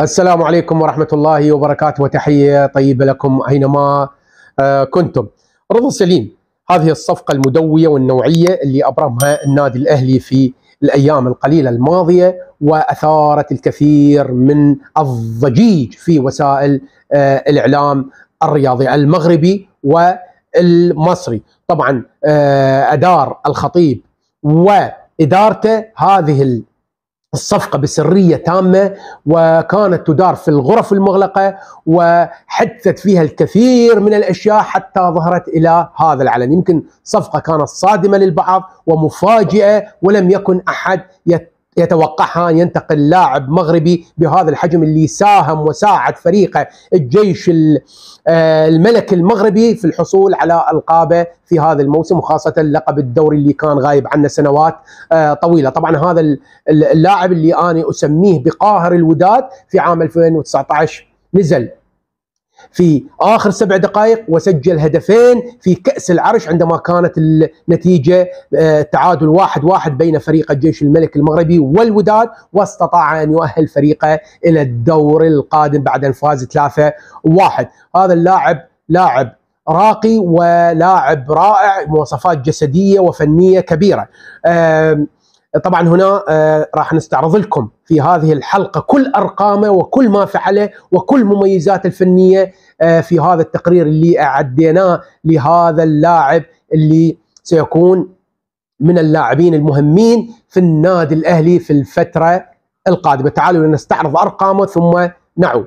السلام عليكم ورحمة الله وبركاته وتحية طيبة لكم أينما آه، كنتم رضا سليم هذه الصفقة المدوية والنوعية اللي أبرمها النادي الأهلي في الأيام القليلة الماضية وأثارت الكثير من الضجيج في وسائل آه، الإعلام الرياضي المغربي والمصري طبعا آه، أدار الخطيب وإدارته هذه الصفقة بسرية تامة وكانت تدار في الغرف المغلقة وحدثت فيها الكثير من الأشياء حتى ظهرت إلى هذا العلن يمكن صفقة كانت صادمة للبعض ومفاجئة ولم يكن أحد يت يتوقعها أن ينتقل لاعب مغربي بهذا الحجم اللي ساهم وساعد فريقه الجيش آه، الملك المغربي في الحصول على القابة في هذا الموسم وخاصة لقب الدوري اللي كان غايب عنه سنوات آه، طويلة طبعا هذا اللاعب اللي أنا أسميه بقاهر الوداد في عام 2019 نزل في اخر سبع دقائق وسجل هدفين في كاس العرش عندما كانت النتيجه آه، تعادل واحد واحد بين فريق الجيش الملك المغربي والوداد واستطاع ان يؤهل فريقه الى الدور القادم بعد ان فاز 3 1 هذا اللاعب لاعب راقي ولاعب رائع مواصفات جسديه وفنيه كبيره طبعا هنا آه، راح نستعرض لكم في هذه الحلقه كل ارقامه وكل ما فعله وكل مميزاته الفنيه آه، في هذا التقرير اللي اعديناه لهذا اللاعب اللي سيكون من اللاعبين المهمين في النادي الاهلي في الفتره القادمه، تعالوا لنستعرض ارقامه ثم نعود.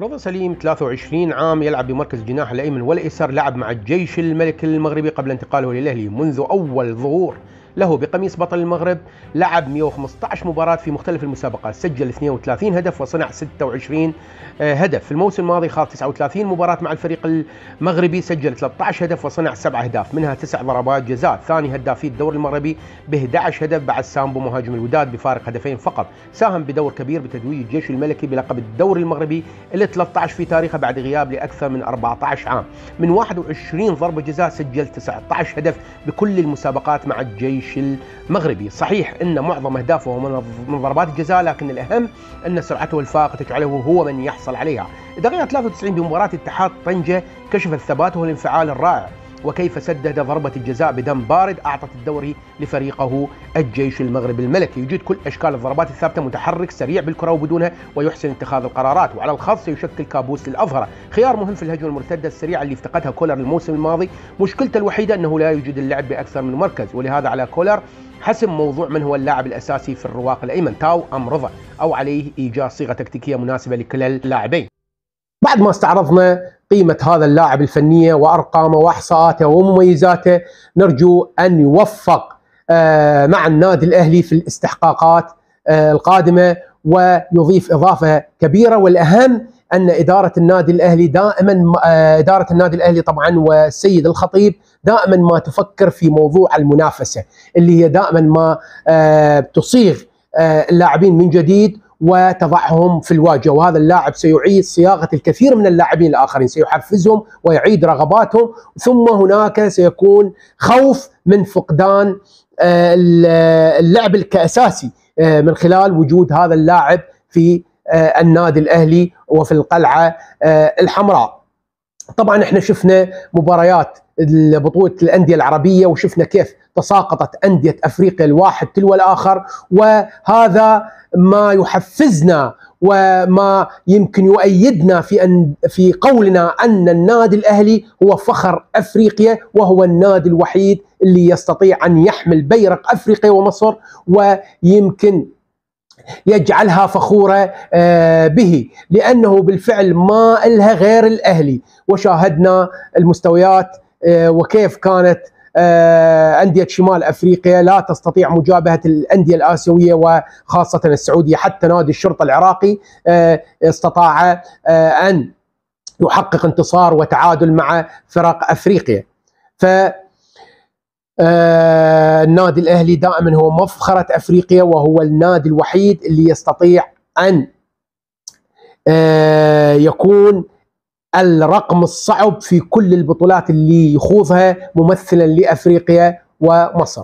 رضا سليم 23 عام يلعب بمركز جناح الايمن والايسر، لعب مع الجيش الملكي المغربي قبل انتقاله للاهلي منذ اول ظهور له بقميص بطل المغرب لعب 115 مباراة في مختلف المسابقات سجل 32 هدف وصنع 26 آه، هدف في الموسم الماضي خاض 39 مباراة مع الفريق المغربي سجل 13 هدف وصنع 7 أهداف منها 9 ضربات جزاء ثاني هدافي الدوري المغربي ب 11 هدف بعد سامبو مهاجم الوداد بفارق هدفين فقط ساهم بدور كبير بتدويج الجيش الملكي بلقب الدوري المغربي ال 13 في تاريخه بعد غياب لأكثر من 14 عام من 21 ضربة جزاء سجل 19 هدف بكل المسابقات مع الجيش الجيش المغربي صحيح أن معظم أهدافه من ضربات الجزاء لكن الأهم أن سرعته الفائقة تجعله هو من يحصل عليها دقيقة 93 بمباراة اتحاد طنجة كشف الثبات والانفعال الرائع وكيف سدد ضربة الجزاء بدم بارد أعطت الدوري لفريقه الجيش المغربي الملكي يجيد كل أشكال الضربات الثابتة متحرك سريع بالكرة وبدونها ويحسن اتخاذ القرارات وعلى الخاص سيشكل كابوس للأظهرة خيار مهم في الهجمة المرتدة السريعة اللي افتقدها كولر الموسم الماضي مشكلته الوحيدة أنه لا يوجد اللعب بأكثر من مركز ولهذا على كولر حسم موضوع من هو اللاعب الأساسي في الرواق الأيمن تاو أم رضا أو عليه إيجاد صيغة تكتيكية مناسبة لكلا اللاعبين بعد ما استعرضنا قيمة هذا اللاعب الفنية وأرقامه وإحصاءاته ومميزاته نرجو أن يوفق آه، مع النادي الأهلي في الاستحقاقات آه، القادمة ويضيف إضافة كبيرة والأهم أن إدارة النادي الأهلي دائما آه، إدارة النادي الأهلي طبعا والسيد الخطيب دائما ما تفكر في موضوع المنافسة اللي هي دائما ما تصيغ اللاعبين من جديد وتضعهم في الواجهه وهذا اللاعب سيعيد صياغه الكثير من اللاعبين الاخرين سيحفزهم ويعيد رغباتهم ثم هناك سيكون خوف من فقدان آه، آه، اللعب كاساسي آه، من خلال وجود هذا اللاعب في النادي الاهلي وفي القلعه الحمراء طبعا احنا شفنا مباريات بطوله الانديه العربيه وشفنا كيف تساقطت انديه افريقيا الواحد تلو الاخر وهذا ما يحفزنا وما يمكن يؤيدنا في أن في قولنا ان النادي الاهلي هو فخر افريقيا وهو النادي الوحيد اللي يستطيع ان يحمل بيرق افريقيا ومصر ويمكن يجعلها فخورة آه، به لأنه بالفعل ما إلها غير الأهلي وشاهدنا المستويات آه، وكيف كانت آه، أندية شمال أفريقيا لا تستطيع مجابهة الأندية الآسيوية وخاصة السعودية حتى نادي الشرطة العراقي آه، استطاع أن يحقق انتصار وتعادل مع فرق أفريقيا ف النادي الأهلي دائما هو مفخرة أفريقيا وهو النادي الوحيد اللي يستطيع أن يكون الرقم الصعب في كل البطولات اللي يخوضها ممثلا لافريقيا ومصر